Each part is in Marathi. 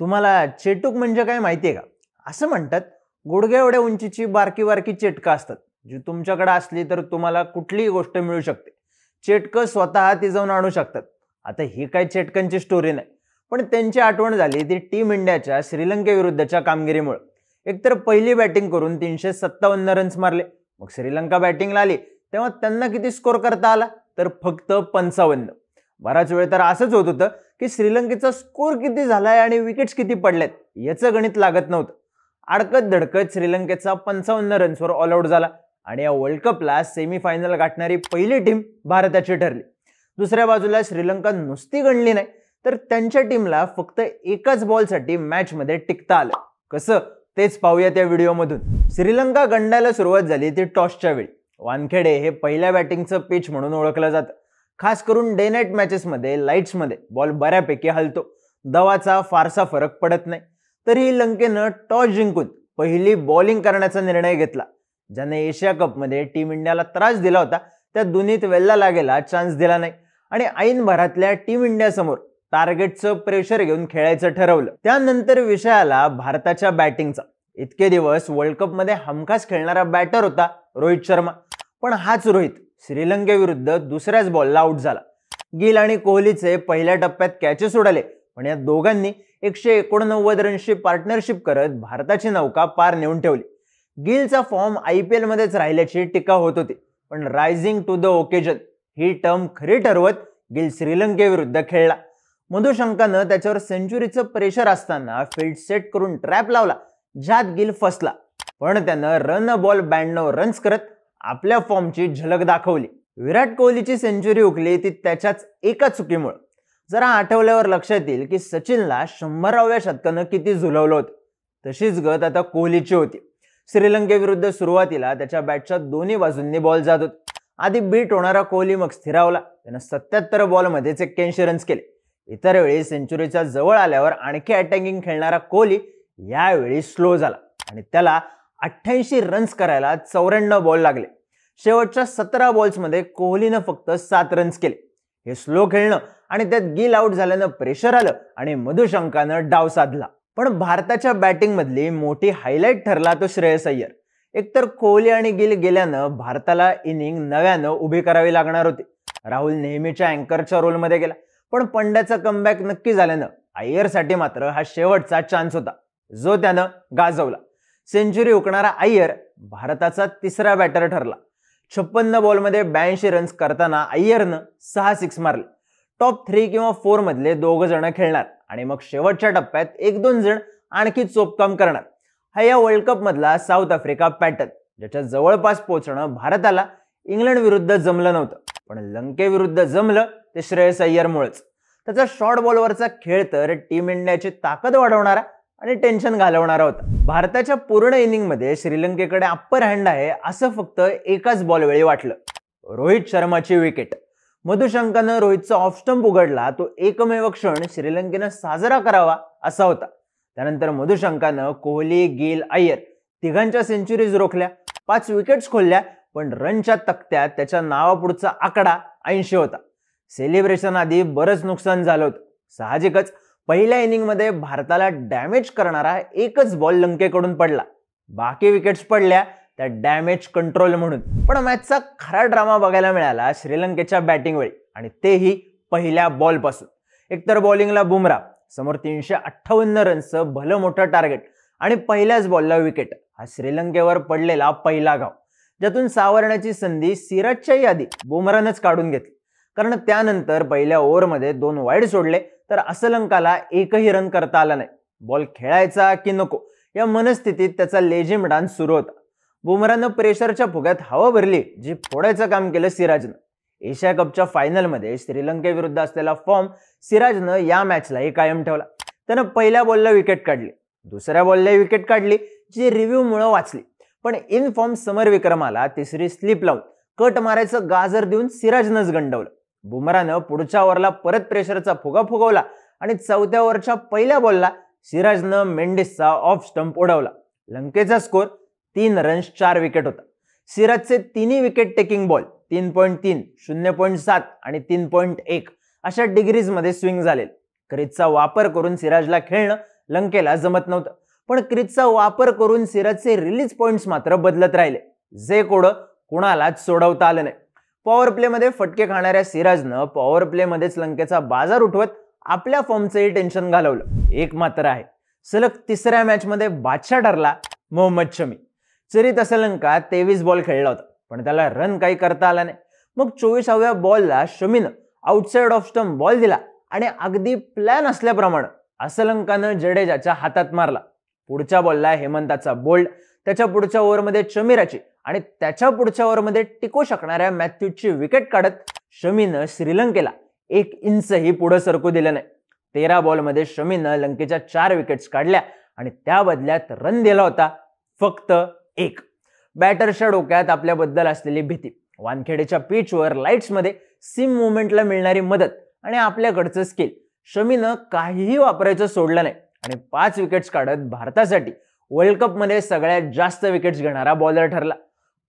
तुम्हाला चेटूक म्हणजे काय माहिती आहे का असं म्हणतात गुडघ्या एवढ्या उंचीची बारकी बारकी चेटकं असतात जी तुमच्याकडे असली तर तुम्हाला कुठलीही गोष्ट मिळू शकते चेटकं स्वतः ती जाऊन आणू शकतात आता ही काय चेटकांची स्टोरी नाही पण त्यांची आठवण झाली ती टीम इंडियाच्या श्रीलंकेविरुद्धच्या कामगिरीमुळे एकतर पहिली बॅटिंग करून तीनशे सत्तावन्न रन्स मारले मग श्रीलंका बॅटिंगला आली तेव्हा त्यांना किती स्कोअर करता आला तर फक्त पंचावन्न बराच वेळ तर असंच होत होतं की श्रीलंकेचा स्कोर किती झालाय आणि विकेट्स किती पडल्यात याचं गणित लागत नव्हतं अडकत धडकत श्रीलंकेचा पंचावन्न रन्सवर ऑल आऊट झाला आणि या वर्ल्ड कपला सेमीफायनल गाठणारी पहिली टीम भारताची ठरली दुसऱ्या बाजूला श्रीलंका नुसती गणली नाही तर त्यांच्या टीमला फक्त एकाच बॉलसाठी मॅचमध्ये टिकता आलं कसं तेच पाहूया त्या व्हिडिओमधून श्रीलंका गंडायला सुरुवात झाली ती टॉसच्या वेळी वानखेडे हे पहिल्या बॅटिंगचं पिच म्हणून ओळखलं जातं खास करून डे नाईट मॅचेसमध्ये लाईट्समध्ये बॉल बऱ्यापैकी हलतो दवाचा फारसा फरक पडत नाही तरीही लंकेनं टॉस जिंकून पहिली बॉलिंग करण्याचा निर्णय घेतला ज्याने एशिया कपमध्ये टीम इंडियाला त्रास दिला होता त्या दोन्हीत वेल्ला लागेला चान्स दिला नाही आणि ऐनभरातल्या टीम इंडियासमोर टार्गेटचं प्रेशर घेऊन खेळायचं ठरवलं त्यानंतर विषय आला भारताच्या बॅटिंगचा इतके दिवस वर्ल्ड कपमध्ये हमखास खेळणारा बॅटर होता रोहित शर्मा पण हाच रोहित श्रीलंकेविरुद्ध दुसऱ्याच बॉलला आउट झाला गिल आणि कोहलीचे पहिल्या टप्प्यात कॅचेस उडाले पण या दोघांनी एकशे एकोणनव्वद रनशी पार्टनरशिप करत भारताची नौका पार नेऊन ठेवली गिलचा फॉर्म आय पी एलमध्येच राहिल्याची टीका होत होती पण रायझिंग टू द ओकेजन ही टर्म खरी ठरवत गिल श्रीलंकेविरुद्ध खेळला मधुशंकानं त्याच्यावर सेंचुरीचं प्रेशर असताना फील्ड सेट करून ट्रॅप लावला ज्यात गिल फसला पण त्यानं रन बॉल ब्याण्णव रन्स करत आपल्या फॉर्मची झलक दाखवली विराट कोहलीची सेंचुरी उकली ती त्याच्याच एका चुकीमुळे जरा आठवल्यावर लक्षात येईल की सचिनला शंभराव्या शतकानं किती झुलवलं होतं तशीच गत आता कोहलीची होती श्रीलंकेविरुद्ध सुरुवातीला त्याच्या बॅटच्या दोन्ही बाजूंनी बॉल जात होते आधी बीट होणारा कोहली मग स्थिरावला त्यानं सत्याहत्तर बॉलमध्येच एक्क्याऐंशी रन्स केले इतर वेळी सेंचुरीच्या जवळ आल्यावर आणखी अटॅकिंग खेळणारा कोहली यावेळी स्लो झाला आणि त्याला अठ्ठ्याऐंशी रन्स करायला चौऱ्याण्णव बॉल लागले शेवटच्या सतरा बॉल्समध्ये कोहलीनं फक्त सात रन्स केले हे स्लो खेळणं आणि त्यात गिल आउट झाल्यानं प्रेशर आलं आणि मधुशंकानं डाव साधला पण भारताच्या बॅटिंगमधली मोठी हायलाईट ठरला तो श्रेयस अय्यर एकतर कोहली आणि गिल गेल्यानं भारताला इनिंग नव्यानं उभी करावी लागणार होती राहुल नेहमीच्या अँकरच्या रोलमध्ये गेला पण पंड्याचा कमबॅक नक्की झाल्यानं अय्यरसाठी मात्र हा शेवटचा चान्स होता जो त्यानं गाजवला सेंचुरी उकणारा अय्यर भारताचा तिसरा बॅटर ठरला छप्पन्न बॉलमध्ये ब्याऐंशी रन्स करताना अय्यरनं सहा सिक्स मारले टॉप थ्री किंवा फोर मधले दोघं जण खेळणार आणि मग शेवटच्या टप्प्यात एक दोन जण आणखी चोपकाम करणार हा या वर्ल्ड कप मधला साऊथ आफ्रिका पॅटर्न ज्याच्या जवळपास पोहोचणं भारताला इंग्लंड विरुद्ध जमलं नव्हतं पण लंकेविरुद्ध जमलं ते श्रेयस अय्यरमुळेच त्याचा शॉर्ट बॉलवरचा खेळ तर टीम इंडियाची ताकद वाढवणारा आणि टेन्शन घालवणारा होता भारताच्या पूर्ण इनिंगमध्ये श्रीलंकेकडे अप्पर हँड आहे असं फक्त एकाच बॉलवेळी वाटलं रोहित शर्माची विकेट मधुशंकानं रोहितचा ऑफ स्टंप उघडला तो एकमेव क्षण श्रीलंकेनं साजरा करावा असा होता त्यानंतर मधुशंकानं कोहली गिल अय्यर तिघांच्या सेंचुरीज रोखल्या पाच विकेट्स खोलल्या पण रनच्या तक्त्यात त्याच्या नावापुढचा आकडा ऐंशी होता सेलिब्रेशन आधी बरंच नुकसान झालं होतं साहजिकच पहिल्या इनिंगमध्ये भारताला डॅमेज करणारा एकच बॉल लंकेकडून पडला बाकी विकेट्स पडल्या त्या डॅमेज कंट्रोल म्हणून पण मॅचचा खरा ड्रामा बघायला मिळाला श्रीलंकेच्या बॅटिंग वेळी आणि तेही पहिल्या बॉलपासून एकतर बॉलिंगला बुमरा समोर तीनशे अठ्ठावन्न रनचं भलं मोठं टार्गेट आणि पहिल्याच बॉलला विकेट हा श्रीलंकेवर पडलेला पहिला गाव ज्यातून सावरण्याची संधी सिरजच्याही आधी बुमरानंच काढून घेतली कारण त्यानंतर पहिल्या ओव्हरमध्ये दोन वाईड सोडले तर असलंकाला एकही रन करता आला नाही बॉल खेळायचा की नको या मनस्थितीत त्याचा लेझिम डान्स सुरू होता बुमरानं प्रेशरच्या फुग्यात हवा भरली जी फोडायचं काम केलं सिराजनं एशिया कपच्या फायनलमध्ये श्रीलंकेविरुद्ध असलेला फॉर्म सिराजनं या मॅचलाही कायम ठेवला त्यानं पहिल्या बॉलला विकेट काढली दुसऱ्या बॉलला विकेट काढली जी रिव्ह्यूमुळं वाचली पण इन फॉर्म समर विक्रमाला तिसरी स्लिप लावून कट मारायचं गाजर देऊन सिराजनंच गंडवलं बुमरानं पुढच्या ओव्हरला परत प्रेशरचा फुगा फुगवला आणि चौथ्या ओव्हरच्या पहिल्या बॉलला सिराजनं मेंडिसचा ऑफ स्टंप उडवला लंकेचा स्कोर तीन रन्स चार विकेट होता सिराजचे तिन्ही विकेट टेकिंग बॉल तीन पॉईंट तीन शून्य पॉईंट सात आणि तीन पॉईंट एक अशा डिग्रीजमध्ये स्विंग झाले क्रिजचा वापर करून सिराजला खेळणं लंकेला जमत नव्हतं पण क्रिजचा वापर करून सिराजचे रिलीज पॉईंट्स मात्र बदलत राहिले जे कोडं कुणालाच सोडवता आलं नाही पॉवर मध्ये फटके खाणाऱ्या सिराजनं पॉवर प्लेमध्येच लंकेचा बाजार उठवत आपल्या फॉर्मचंही टेन्शन घालवलं एक मात्र आहे सलग तिसऱ्या मॅचमध्ये बादशाह ठरला मोहम्मद शमी जरी तसा लंका तेवीस बॉल खेळला होता पण त्याला रन काही करता आला नाही मग चोवीसाव्या बॉलला शमीनं आउटसाइड ऑफ स्टम बॉल दिला आणि अगदी प्लॅन असल्याप्रमाणे असलंकानं जडेजाच्या हातात मारला पुढच्या बॉलला हेमंताचा बोल्ड त्याच्या पुढच्या ओव्हरमध्ये चमीराची आणि त्याच्या पुढच्या ओव्हरमध्ये टिकू शकणाऱ्या मॅथ्यूची विकेट काढत शमीनं श्रीलंकेला एक इंचही पुढं सरकू दिलं नाही तेरा बॉलमध्ये शमीनं लंकेच्या चार विकेट्स काढल्या आणि त्या बदल्यात रन दिला होता फक्त एक बॅटरच्या डोक्यात आपल्याबद्दल असलेली भीती वानखेडेच्या पिचवर लाईट्समध्ये सिम मुवमेंटला मिळणारी मदत आणि आपल्याकडचं स्किल शमीनं काहीही वापरायचं सोडलं नाही आणि पाच विकेट्स काढत भारतासाठी वर्ल्ड कपमध्ये सगळ्यात जास्त विकेट्स घेणारा बॉलर ठरला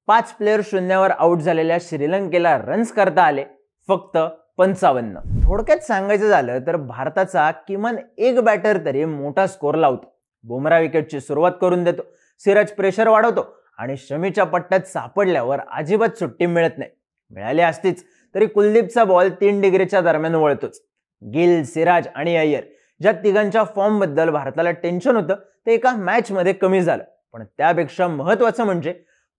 पाच प्लेअर शून्यावर आउट झालेल्या श्रीलंकेला रन्स करता आले फक्त पंचावन्न थोडक्यात सांगायचं झालं तर भारताचा किमान एक बॅटर तरी मोठा स्कोर लावतो बुमरा विकेटची सुरुवात करून देतो सिराज प्रेशर वाढवतो आणि शमीच्या पट्ट्यात सापडल्यावर अजिबात सुट्टी मिळत नाही मिळाली असतीच तरी कुलदीपचा बॉल तीन डिग्रीच्या दरम्यान वळतोच गिल सिराज आणि अय्यर ज्या तिघांच्या फॉर्मबद्दल भारताला टेन्शन होतं ते एका मॅचमध्ये कमी झालं पण त्यापेक्षा महत्त्वाचं म्हणजे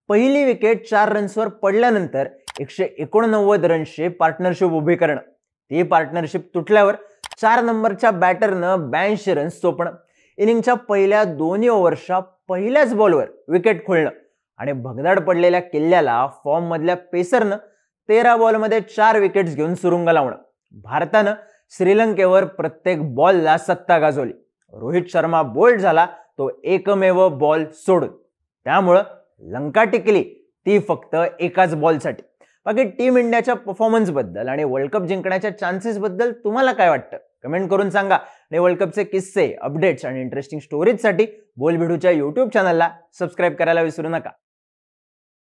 पहिली विकेट चार रन्सवर पडल्यानंतर एकशे एकोणनव्वद रन्सचे पार्टनरशिप उभी करणं ती पार्टनरशिप तुटल्यावर चार नंबरच्या बॅटरनं ब्याऐंशी रन्स चोपणं इनिंगच्या पहिल्या दोन्ही ओव्हर्सच्या पहिल्याच बॉलवर विकेट खोलणं आणि भगदाड पडलेल्या किल्ल्याला फॉर्ममधल्या पेसरनं तेरा बॉलमध्ये चार विकेट्स घेऊन सुरुंग लावणं भारतानं श्रीलंकेवर प्रत्येक बॉलला सत्ता गाजवली रोहित शर्मा बोल्ड झाला तो एकमेव बॉल सोडून त्यामुळं लंका टिकली ती फक्त एकाच बॉलसाठी बाकी टीम इंडियाच्या बद्दल आणि वर्ल्ड कप जिंकण्याच्या बद्दल तुम्हाला काय वाटतं कमेंट करून सांगा आणि वर्ल्ड कपचे किस्से अपडेट्स आणि इंटरेस्टिंग स्टोरीजसाठी बोलबिडूच्या यूट्यूब चॅनलला सबस्क्राईब करायला विसरू नका